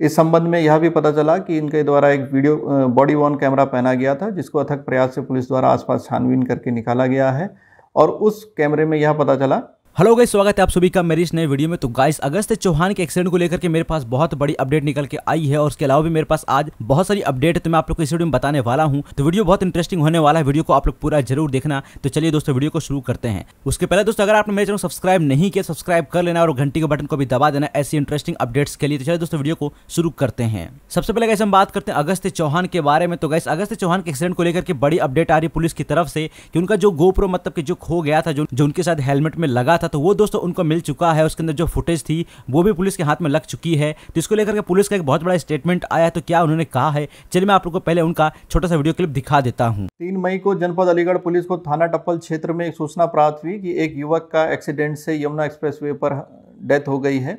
इस संबंध में यह भी पता चला कि इनके द्वारा एक वीडियो बॉडी वॉन कैमरा पहना गया था जिसको अथक प्रयास से पुलिस द्वारा आसपास छानबीन करके निकाला गया है और उस कैमरे में यह पता चला हेलो गाइस स्वागत है आप सभी का मेरी इस नए वीडियो में तो गाइस अगस्त चौहान के एक्सीडेंट को लेकर के मेरे पास बहुत बड़ी अपडेट निकल के आई है और उसके अलावा भी मेरे पास आज बहुत सारी अपडेट है तो मैं आप लोग को इस वीडियो में बताने वाला हूं तो वीडियो बहुत इंटरेस्टिंग होने वाला है वीडियो को आप लोग पूरा जरूर देखना तो चलिए दोस्तों वीडियो को शुरू करते हैं उसके पहले दोस्तों अगर आपने मेरे चैनल सब्सक्राइब नहीं किया सब्सक्राइब कर लेना और घंटी के बटन को भी दबा देना ऐसी इंटरेस्टिंग अपडेट्स के लिए तो चलिए दोस्तों वीडियो को शुरू करते हैं सबसे पहले गैस हम बात करते हैं अगस्त चौहान के बारे में तो गैस अगस्त चौहान के एक्सीडेंट को लेकर के बड़ी अपडेट आ रही पुलिस की तरफ से कि उनका जो गोप्रो मतलब कि जो खो गया था जो उनके साथ हेलमेट में लगा था था तो वो दोस्तों उनको मिल चुका है उसके अंदर जो फुटेज थी वो भी पुलिस के हाथ में लग चुकी है तो इसको लेकर के पुलिस का एक बहुत बड़ा स्टेटमेंट आया तो क्या उन्होंने कहा है चलिए मैं आप लोग को पहले उनका छोटा सा वीडियो क्लिप दिखा देता हूँ तीन मई को जनपद अलीगढ़ पुलिस को थाना टप्पल क्षेत्र में एक सूचना प्राप्त हुई कि एक युवक का एक्सीडेंट से यमुना एक्सप्रेस पर डेथ हो गई है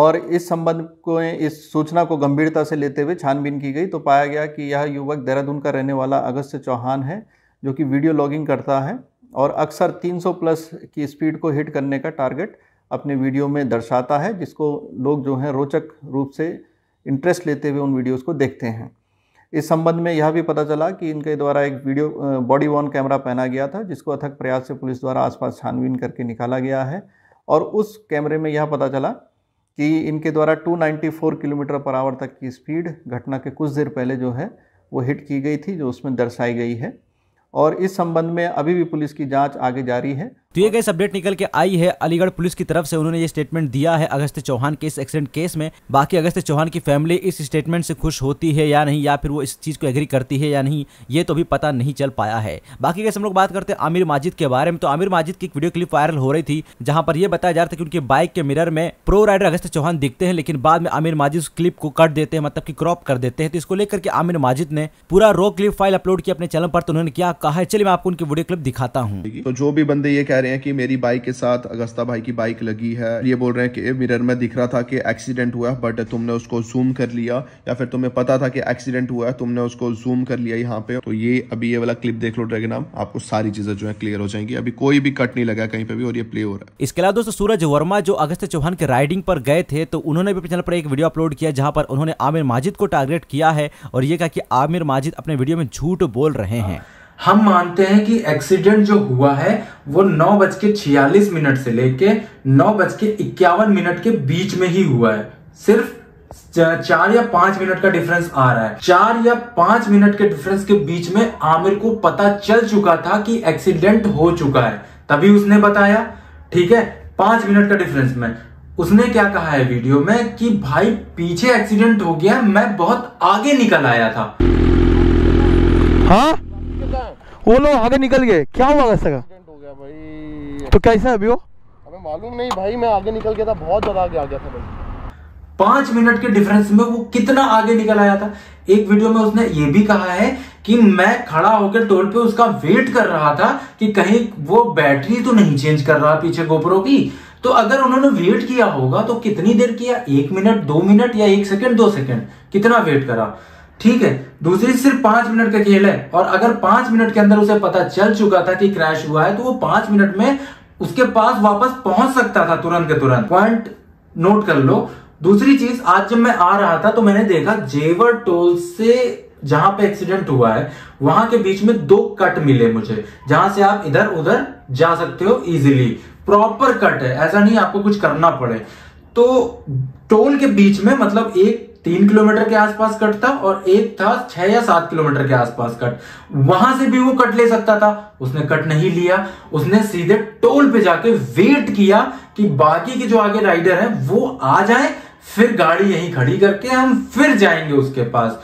और इस संबंध को इस सूचना को गंभीरता से लेते हुए छानबीन की गई तो पाया गया कि यह युवक देहरादून का रहने वाला अगस्त चौहान है जो कि वीडियो लॉगिंग करता है और अक्सर 300 प्लस की स्पीड को हिट करने का टारगेट अपने वीडियो में दर्शाता है जिसको लोग जो हैं रोचक रूप से इंटरेस्ट लेते हुए उन वीडियोज़ को देखते हैं इस संबंध में यह भी पता चला कि इनके द्वारा एक वीडियो बॉडी वॉन कैमरा पहना गया था जिसको अथक प्रयास से पुलिस द्वारा आसपास छानबीन करके निकाला गया है और उस कैमरे में यह पता चला कि इनके द्वारा 294 किलोमीटर पर आवर तक की स्पीड घटना के कुछ देर पहले जो है वो हिट की गई थी जो उसमें दर्शाई गई है और इस संबंध में अभी भी पुलिस की जांच आगे जारी है तो ये गैस अपडेट निकल के आई है अलीगढ़ पुलिस की तरफ से उन्होंने ये स्टेटमेंट दिया है अगस्त चौहान के इस एक्सीडेंट केस में बाकी अगस्त चौहान की फैमिली इस स्टेटमेंट से खुश होती है या नहीं या फिर वो इस चीज़ को एग्री करती है या नहीं ये तो भी पता नहीं चल पाया है बाकी गैस हम लोग बात करते हैं आमिर माजिद के बारे में तो आमिर माजिद की एक वीडियो क्लिप वायरल हो रही थी जहाँ पर यह बताया जा रहा था कि उनकी बाइक के मिरर में प्रो राइडर अगस्त चौहान दिखते हैं लेकिन बाद में आमिर माजिद उस क्लिप को कट देते हैं मतलब की क्रॉप कर देते हैं तो इसको लेकर के आमिर माजिद ने पूरा रो क्लिप फाइल अपलोड किया अपने चैनल पर तो उन्होंने क्या कहा है चलिए मैं आपको उनकी वीडियो क्लिप दिखाता हूँ तो जो भी बंदे ये कह रहे हैं कि मेरी बाइक के साथ अगस्ता भाई की बाइक लगी है ये बोल रहे हैं कि मिरर में दिख रहा था कि एक्सीडेंट हुआ बट तुमने उसको जूम कर लिया या फिर तुम्हें पता था कि एक्सीडेंट हुआ है तुमने उसको जूम कर लिया यहाँ पे तो ये अभी ये वाला क्लिप देख लो ड्रैगनाम आपको सारी चीजें जो है क्लियर हो जाएंगी अभी कोई भी कट नहीं लगा कहीं पे भी और ये प्ले हो रहा है इसके अलावा दोस्तों सूरज वर्मा जो अगस्त चौहान के राइडिंग पर गए थे तो उन्होंने भी चैनल पर एक वीडियो अपलोड किया जहां पर उन्होंने आमिर माजिद को टारगेट किया है और ये कहा कि आमिर माजिद अपने वीडियो में झूठ बोल रहे हैं हम मानते हैं कि एक्सीडेंट जो हुआ है वो नौ बज के छियालीस मिनट से लेके नौ बज के इक्यावन मिनट के बीच में ही हुआ है सिर्फ चार या पांच मिनट का डिफरेंस आ रहा है चार या पांच मिनट के डिफरेंस के बीच में आमिर को पता चल चुका था कि एक्सीडेंट हो चुका है तभी उसने बताया ठीक है पांच मिनट का डिफरेंस में उसने क्या कहा है वीडियो में कि भाई पीछे एक्सीडेंट हो गया मैं बहुत आगे निकल आया था हाँ वो लोग आगे निकल गए क्या हुआ वैसे का हो गया भाई तो कैसे अभी वो हमें मालूम नहीं भाई मैं आगे निकल गया था बहुत ज्यादा आगे आ गया था भाई पांच मिनट के डिफरेंस में वो कितना आगे निकल आया था एक वीडियो में उसने ये भी कहा है कि मैं खड़ा होकर टोल पे उसका वेट कर रहा था कि कहीं वो बैटरी तो नहीं चेंज कर रहा पीछे गोपरों की तो अगर उन्होंने वेट किया होगा तो कितनी देर किया एक मिनट दो मिनट या एक सेकंड दो सेकंड कितना वेट करा ठीक है दूसरी सिर्फ पांच मिनट का खेल है और अगर पांच मिनट के अंदर उसे पता चल चुका था कि क्रैश हुआ है तो वो पांच मिनट में उसके पास वापस पहुंच सकता था तुरंत के तुरंत पॉइंट नोट कर लो दूसरी चीज आज जब मैं आ रहा था तो मैंने देखा जेवर टोल से जहां पे एक्सीडेंट हुआ है वहां के बीच में दो कट मिले मुझे जहां से आप इधर उधर जा सकते हो इजीली प्रॉपर कट है ऐसा नहीं आपको कुछ करना पड़े तो टोल के बीच में मतलब एक तीन किलोमीटर के आसपास कट था और एक था छह या सात किलोमीटर के आसपास कट वहां से भी वो कट ले सकता था उसने कट नहीं लिया उसने सीधे टोल पे जाके वेट किया कि बाकी के जो आगे राइडर है वो आ जाए फिर गाड़ी यही खड़ी करके हम फिर जाएंगे उसके पास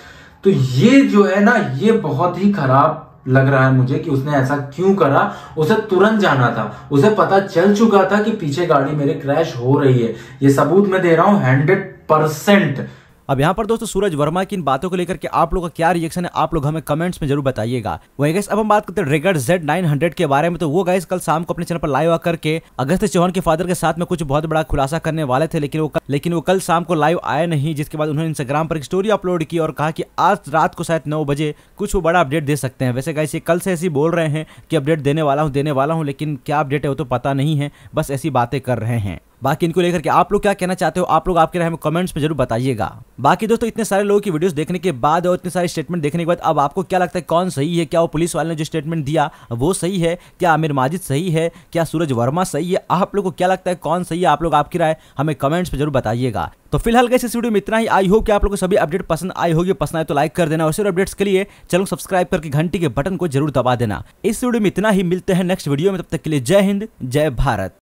तो ये जो है ना ये बहुत ही खराब लग रहा है मुझे कि उसने ऐसा क्यों करा उसे तुरंत जाना था उसे पता चल चुका था कि पीछे गाड़ी मेरे क्रैश हो रही है ये सबूत मैं दे रहा हूं हंड्रेड परसेंट अब यहाँ पर दोस्तों सूरज वर्मा की इन बातों को लेकर के आप लोग का क्या रिएक्शन है आप लोग हमें कमेंट्स में जरूर बताइएगा वही गैस अब हम बात करते हैं रेगर जेड नाइन हंड्रेड के बारे में तो वो गैस कल शाम को अपने चैनल पर लाइव आकर के अगस्त चौहान के फादर के साथ में कुछ बहुत बड़ा खुलासा करने वाले थे लेकिन वो लेकिन वो कल शाम को लाइव आए नहीं जिसके बाद उन्होंने इंस्टाग्राम पर एक स्टोरी अपलोड की और कहा कि आज रात को शायद नौ बजे कुछ वो बड़ा अपडेट दे सकते हैं वैसे गैस ये कल से ऐसी बोल रहे हैं कि अपडेट देने वाला हूँ देने वाला हूँ लेकिन क्या अपडेट है वो तो पता नहीं है बस ऐसी बातें कर रहे हैं बाकी इनको लेकर के आप लोग क्या कहना चाहते हो आप लोग आपके राय में कमेंट्स में जरूर बताइएगा बाकी दोस्तों इतने सारे लोगों की वीडियोस देखने के बाद और इतने सारे स्टेटमेंट देखने के बाद अब आपको क्या लगता है कौन सही है क्या वो पुलिस वाले ने जो स्टेटमेंट दिया वो सही है क्या आमिर माजिद सही है क्या सूरज वर्मा सही है आप लोग को क्या लगता है कौन सही है आप लोग आपकी राय हमें कमेंट्स में जरूर बताइएगा तो फिलहाल कैसे इस वीडियो में इतना ही आई हो कि आप लोगों को सभी अपडेट पसंद आई होगी पसंद आए तो लाइक कर देना और सिर्फ अपडेट्स के लिए चलो सब्सक्राइब करके घंटी के बटन को जरूर दबा देना इस वीडियो में इतना ही मिलते हैं नेक्स्ट वीडियो में तब तक के लिए जय हिंद जय भारत